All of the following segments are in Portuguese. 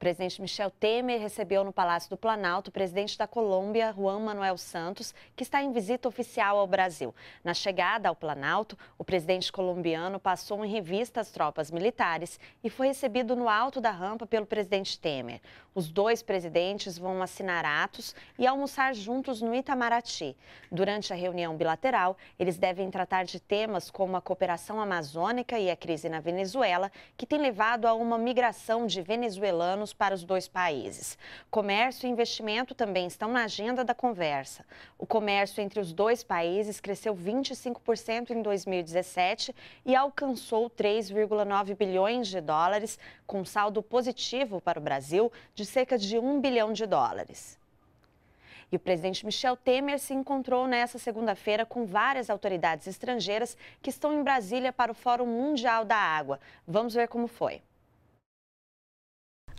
presidente Michel Temer recebeu no Palácio do Planalto o presidente da Colômbia, Juan Manuel Santos, que está em visita oficial ao Brasil. Na chegada ao Planalto, o presidente colombiano passou em revista as tropas militares e foi recebido no alto da rampa pelo presidente Temer. Os dois presidentes vão assinar atos e almoçar juntos no Itamaraty. Durante a reunião bilateral, eles devem tratar de temas como a cooperação amazônica e a crise na Venezuela, que tem levado a uma migração de venezuelanos planos para os dois países. Comércio e investimento também estão na agenda da conversa. O comércio entre os dois países cresceu 25% em 2017 e alcançou 3,9 bilhões de dólares, com saldo positivo para o Brasil de cerca de 1 bilhão de dólares. E o presidente Michel Temer se encontrou nesta segunda-feira com várias autoridades estrangeiras que estão em Brasília para o Fórum Mundial da Água. Vamos ver como foi.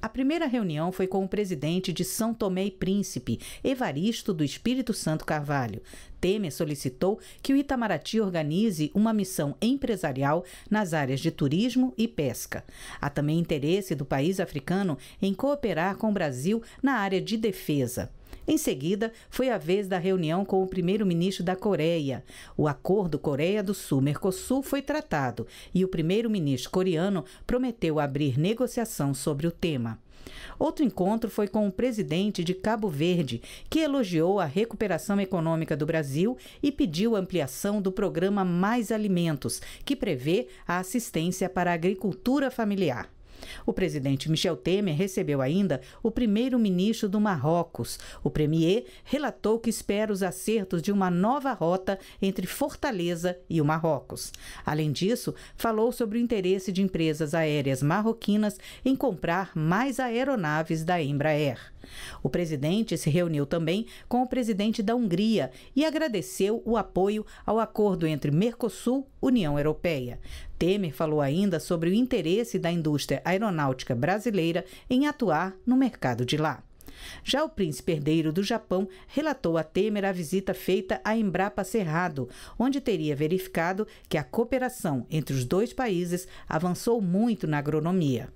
A primeira reunião foi com o presidente de São Tomé e Príncipe, Evaristo do Espírito Santo Carvalho. Temer solicitou que o Itamaraty organize uma missão empresarial nas áreas de turismo e pesca. Há também interesse do país africano em cooperar com o Brasil na área de defesa. Em seguida, foi a vez da reunião com o primeiro-ministro da Coreia. O acordo Coreia do Sul-Mercosul foi tratado e o primeiro-ministro coreano prometeu abrir negociação sobre o tema. Outro encontro foi com o presidente de Cabo Verde, que elogiou a recuperação econômica do Brasil e pediu ampliação do programa Mais Alimentos, que prevê a assistência para a agricultura familiar. O presidente Michel Temer recebeu ainda o primeiro-ministro do Marrocos. O premier relatou que espera os acertos de uma nova rota entre Fortaleza e o Marrocos. Além disso, falou sobre o interesse de empresas aéreas marroquinas em comprar mais aeronaves da Embraer. O presidente se reuniu também com o presidente da Hungria e agradeceu o apoio ao acordo entre Mercosul e União Europeia. Temer falou ainda sobre o interesse da indústria aeronáutica brasileira em atuar no mercado de lá. Já o príncipe herdeiro do Japão relatou a Temer a visita feita a Embrapa Cerrado, onde teria verificado que a cooperação entre os dois países avançou muito na agronomia.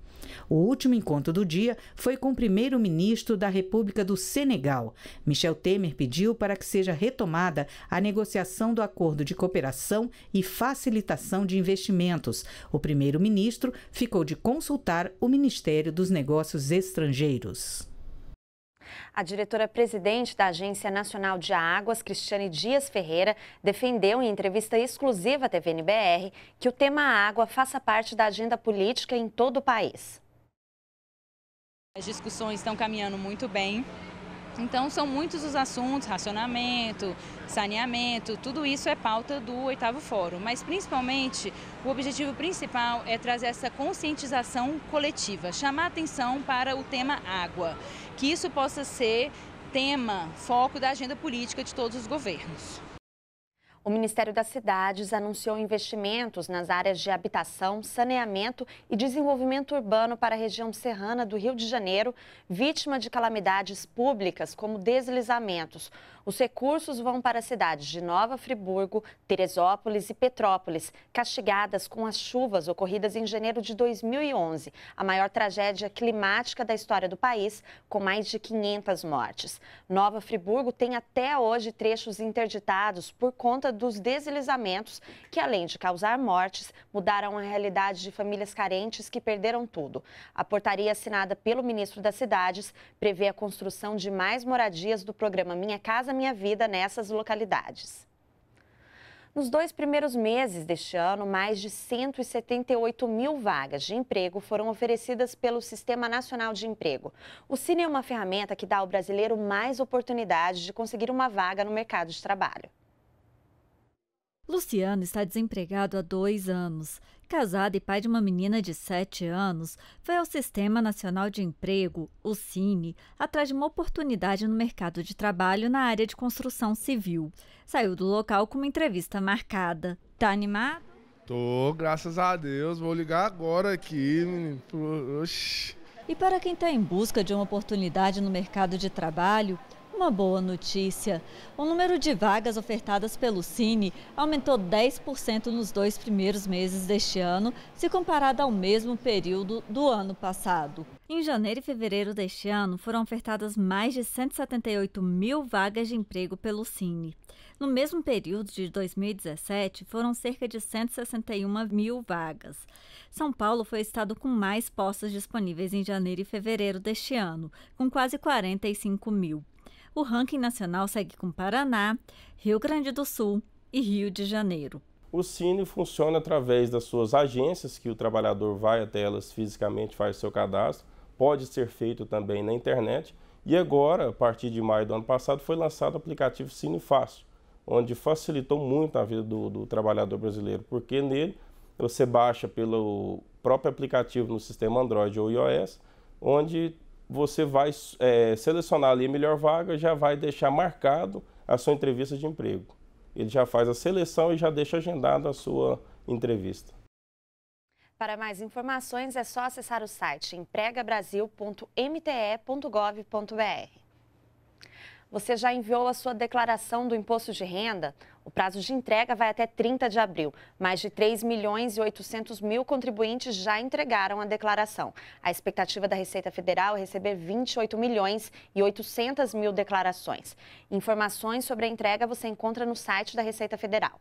O último encontro do dia foi com o primeiro-ministro da República do Senegal. Michel Temer pediu para que seja retomada a negociação do acordo de cooperação e facilitação de investimentos. O primeiro-ministro ficou de consultar o Ministério dos Negócios Estrangeiros. A diretora-presidente da Agência Nacional de Águas, Cristiane Dias Ferreira, defendeu em entrevista exclusiva à TVNBR que o tema água faça parte da agenda política em todo o país. As discussões estão caminhando muito bem. Então são muitos os assuntos, racionamento, saneamento, tudo isso é pauta do oitavo fórum. Mas principalmente o objetivo principal é trazer essa conscientização coletiva, chamar atenção para o tema água, que isso possa ser tema, foco da agenda política de todos os governos o Ministério das Cidades anunciou investimentos nas áreas de habitação, saneamento e desenvolvimento urbano para a região serrana do Rio de Janeiro, vítima de calamidades públicas como deslizamentos. Os recursos vão para as cidades de Nova Friburgo, Teresópolis e Petrópolis, castigadas com as chuvas ocorridas em janeiro de 2011, a maior tragédia climática da história do país, com mais de 500 mortes. Nova Friburgo tem até hoje trechos interditados por conta dos deslizamentos, que além de causar mortes, mudaram a realidade de famílias carentes que perderam tudo. A portaria assinada pelo ministro das Cidades prevê a construção de mais moradias do programa Minha Casa Minha Vida nessas localidades. Nos dois primeiros meses deste ano, mais de 178 mil vagas de emprego foram oferecidas pelo Sistema Nacional de Emprego. O Cine é uma ferramenta que dá ao brasileiro mais oportunidade de conseguir uma vaga no mercado de trabalho. Luciano está desempregado há dois anos. Casado e pai de uma menina de sete anos, foi ao Sistema Nacional de Emprego, o Cine, atrás de uma oportunidade no mercado de trabalho na área de construção civil. Saiu do local com uma entrevista marcada. Tá animado? Tô, graças a Deus. Vou ligar agora aqui, menino. Oxi. E para quem está em busca de uma oportunidade no mercado de trabalho, uma boa notícia. O número de vagas ofertadas pelo Cine aumentou 10% nos dois primeiros meses deste ano, se comparado ao mesmo período do ano passado. Em janeiro e fevereiro deste ano, foram ofertadas mais de 178 mil vagas de emprego pelo Cine. No mesmo período de 2017, foram cerca de 161 mil vagas. São Paulo foi o estado com mais postos disponíveis em janeiro e fevereiro deste ano, com quase 45 mil o ranking nacional segue com Paraná, Rio Grande do Sul e Rio de Janeiro. O Cine funciona através das suas agências, que o trabalhador vai até elas fisicamente, faz seu cadastro, pode ser feito também na internet. E agora, a partir de maio do ano passado, foi lançado o aplicativo Cine Fácil, onde facilitou muito a vida do, do trabalhador brasileiro, porque nele você baixa pelo próprio aplicativo no sistema Android ou iOS, onde você vai é, selecionar ali a melhor vaga, já vai deixar marcado a sua entrevista de emprego. Ele já faz a seleção e já deixa agendado a sua entrevista. Para mais informações é só acessar o site empregabrasil.mte.gov.br você já enviou a sua declaração do imposto de renda? O prazo de entrega vai até 30 de abril. Mais de 3 milhões e 800 mil contribuintes já entregaram a declaração. A expectativa da Receita Federal é receber 28 milhões e 800 mil declarações. Informações sobre a entrega você encontra no site da Receita Federal.